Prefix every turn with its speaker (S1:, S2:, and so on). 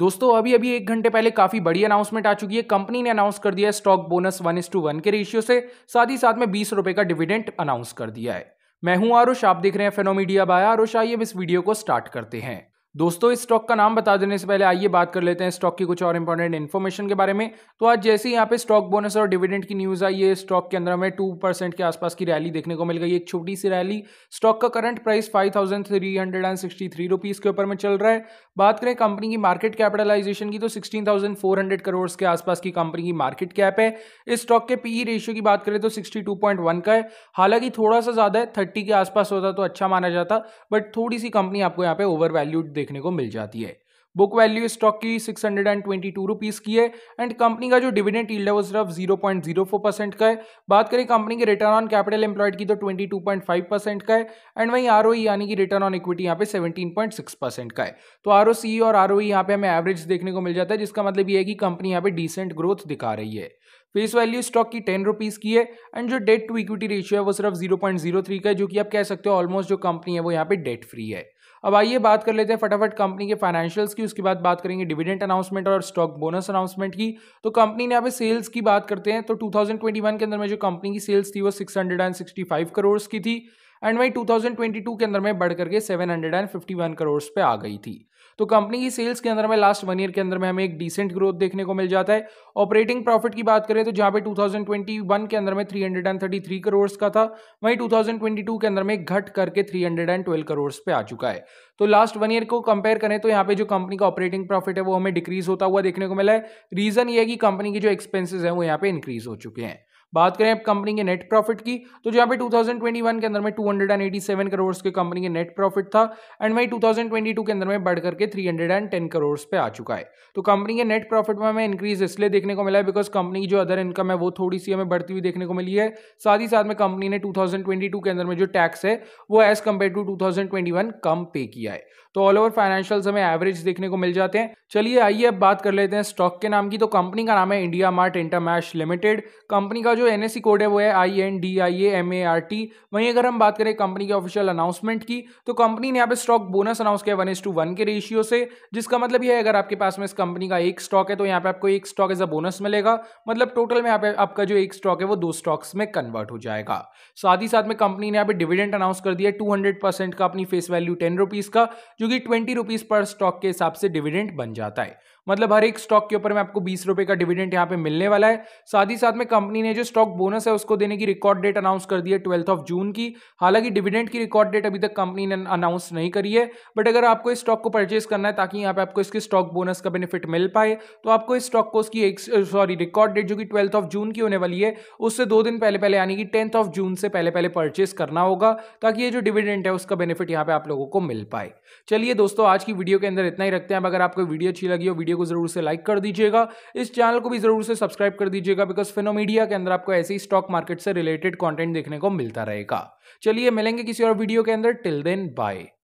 S1: दोस्तों अभी अभी एक घंटे पहले काफी बड़ी अनाउंसमेंट आ चुकी है कंपनी ने अनाउंस कर दिया है stock bonus one is to one के रेशियो से साथ ही साथ में बीस रुपए का डिविडेंट अनाउंस कर दिया है मैं हूं आरुष आप देख रहे हैं फेनोमीडिया बाय आरुष आइए इस वीडियो को स्टार्ट करते हैं दोस्तों इस स्टॉक का नाम बता देने से पहले आइए बात कर लेते हैं स्टॉक की कुछ और इंपॉर्टेंट इन्फॉर्मेशन के बारे में तो आज जैसे ही यहाँ पे स्टॉक बोनस और डिविडेंड की न्यूज़ आई है स्टॉक के अंदर हमें टू परसेंट के आसपास की रैली देखने को मिल गई एक छोटी सी रैली स्टॉक का current price five thousand three hundred and sixty three rupees के ऊपर में चल रहा है बात करें कंपनी की मार्केट कैपिटलाइजेशन की तो sixteen thousand four hundred crore के आसपास की कंपनी की मार्केट कैप है इस स्टॉक के पीई रेशियो e की बात करें तो सिक्सटी टू पॉइंट वन का है हालांकि थोड़ा सा ज़्यादा है थर्टी के आसपास होता तो अच्छा माना जाता बट थोड़ी सी कंपनी आपको यहाँ पे ओवर वैल्यूड देखने को मिल जाती है बुक वैल्यू स्टॉक की six hundred and twenty two rupees की है एंड कंपनी का जो डिविडेंट ईल्ड है वो सिर्फ zero point zero four percent का है बात करें कंपनी के रिटर्न ऑन कैपिटल एम्प्लॉयड की तो twenty two point five percent का है एंड वहीं आर e यानी कि रिटर्न ऑन इक्विटी यहाँ पे सेवेंटीन पॉइंट सिक्स परसेंट का है तो आर e और आर ओ e यहाँ पे हमें एवरेज देखने को मिल जाता है जिसका मतलब ये है कि कंपनी यहाँ पे डिसेंट ग्रोथ दिखा रही है फेस वैल्यू स्टॉक की टेन रुपीज़ की है एंड जो डेट टू इक्विटी रेशियो है वो सिर्फ जीरो पॉइंट जीरो थ्री का है जो कि आप कह सकते हो ऑलमोस्ट जो कंपनी है वो यहाँ पे डेट फ्री है अब आइए बात कर लेते हैं फटाफट कंपनी के फाइनेंशियल्स की उसके बाद बात करेंगे डिविडेंड अनाउंसमेंट और स्टॉक बोनस अनाउंसमेंट की तो कंपनी ने यहाँ पे सेल्स की बात करते हैं तो 2021 के अंदर में जो कंपनी की सेल्स थी वो 665 करोड़ की थी एंड वहीं 2022 के अंदर में बढ़ करके 751 करोड़ पे आ गई थी तो कंपनी की सेल्स के अंदर में लास्ट वन ईयर के अंदर में हमें एक डिसेंट ग्रोथ देखने को मिल जाता है ऑपरेटिंग प्रॉफिट की बात करें तो जहां पे 2021 के अंदर में 333 करोड़ का था वहीं 2022 के अंदर में घट करके 312 करोड़ पे आ चुका है तो लास्ट वन ईयर को कंपेयर करें तो यहाँ पे जो कंपनी का ऑपरेटिंग प्रॉफिट है वो हमें डिक्रीज होता हुआ देखने को मिला है रीजन ये है कि कंपनी के जो एक्सपेंसिस है वो यहाँ पे इंक्रीज हो चुके हैं बात करें अब कंपनी के नेट प्रॉफिट की तो यहाँ पे 2021 के अंदर में 287 करोड़ के कंपनी के नेट प्रॉफिट था एंड वही 2022 के अंदर में बढ़ करके 310 करोड़ पे आ चुका है तो कंपनी के नेट प्रॉफिट में हमें इंक्रीज इसलिए देखने को मिला है बिकॉज कंपनी की जो अदर इनकम है वो थोड़ी सी हमें बढ़ती हुई देखने को मिली है साथ ही साथ में कंपनी ने 2022 के अंदर में जो टैक्स है वो एज कम्पेयर टू 2021 कम पे किया है तो ऑल ओवर फाइनेंशियल्स हमें एवरेज देखने को मिल जाते हैं चलिए आइए अब बात कर लेते हैं स्टॉक के नाम की तो कंपनी का नाम है India mart intermesh limited company का जो एन कोड है वो है I N D I A M A R T वहीं अगर हम बात करें कंपनी के ऑफिशियल अनाउंसमेंट की तो कंपनी ने यहाँ पे स्टॉक बोनस अनाउंस किया वन एस टू वन के रेशियो से जिसका मतलब ये है अगर आपके पास में इस कंपनी का एक स्टॉक है तो यहाँ पे आपको एक स्टॉक एज अ बोनस मिलेगा मतलब टोटल में यहाँ पे आपका जो एक स्टॉक है वो दो स्टॉक्स में कन्वर्ट हो जाएगा साथ ही साथ में कंपनी ने यहाँ पे डिविडेंट अनाउंस कर दिया टू का अपनी फेस वैल्यू टेन का जो कि ट्वेंटी पर स्टॉक के हिसाब से डिविडेंट बन जाता है मतलब हर एक स्टॉक के ऊपर में आपको बीस रुपए का डिविडेंड यहाँ पे मिलने वाला है साथ ही साथ में कंपनी ने जो स्टॉक बोनस है उसको देने की रिकॉर्ड डेट अनाउंस कर दी है ट्वेल्थ ऑफ जून की हालांकि डिविडेंड की रिकॉर्ड डेट अभी तक कंपनी ने अनाउंस नहीं करी है बट अगर आपको इस स्टॉक को परचेज करना है ताकि यहाँ पे आपको इसके स्टॉक बोनस का बेनिफिट मिल पाए तो आपको इस स्टॉक को उसकी एक सॉरी रिकॉर्ड डेट जो कि ट्वेल्थ ऑफ जून की होने वाली है उससे दो दिन पहले पहले यानी कि टेंथ ऑफ जून से पहले पहले परचेज करना होगा ताकि ये जो डिविडेंट है उसका बेनिफिट यहाँ पे आप लोगों को मिल पाए चलिए दोस्तों आज की वीडियो के अंदर इतना ही रखते हैं अगर आपको वीडियो अच्छी लगी हो वीडियो वीडियो को जरूर से लाइक कर दीजिएगा इस चैनल को भी जरूर से सब्सक्राइब कर दीजिएगा बिकॉज फिनोमीडिया के अंदर आपको ऐसे ही स्टॉक मार्केट से रिलेटेड कॉन्टेंट देखने को मिलता रहेगा चलिए मिलेंगे किसी और वीडियो के अंदर टिल देन बाय